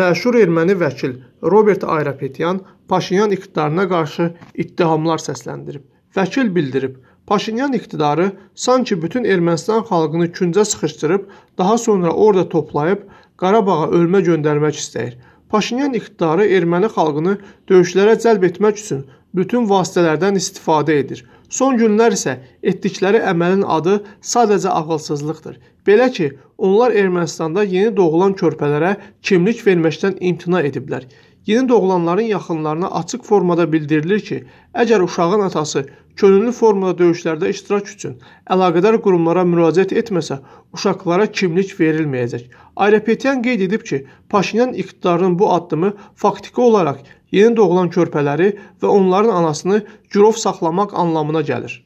məşhur erməni vəkil Robert Ayrapetyan Paşinyan iqtidarına qarşı ittihamlar səsləndirib. Vəkil bildirib, Paşinyan iqtidarı sanki bütün Ermənistan xalqını küncə sıxışdırıb, daha sonra orada toplayıb Qarabağa ölmə göndərmək istəyir. Paşinyan iqtidarı erməni xalqını döyüşlərə cəlb etmək üçün bütün vasitələrdən istifadə edir. Son günlər isə etdikləri əməlin adı sadəcə ağılsızlıqdır. Belə ki, onlar Ermənistanda yeni doğulan körpələrə kimlik verməkdən imtina ediblər. Yeni doğulanların yaxınlarına açıq formada bildirilir ki, əgər uşağın atası könüllü formada döyüşlərdə iştirak üçün əlaqədar qurumlara müraciət etməsə, uşaqlara kimlik verilməyəcək. Ayropetyan qeyd edib ki, Paşinyan iqtidarının bu addımı faktiki olaraq yeni doğulan körpələri və onların anasını girov saxlamaq anlamına gəlir.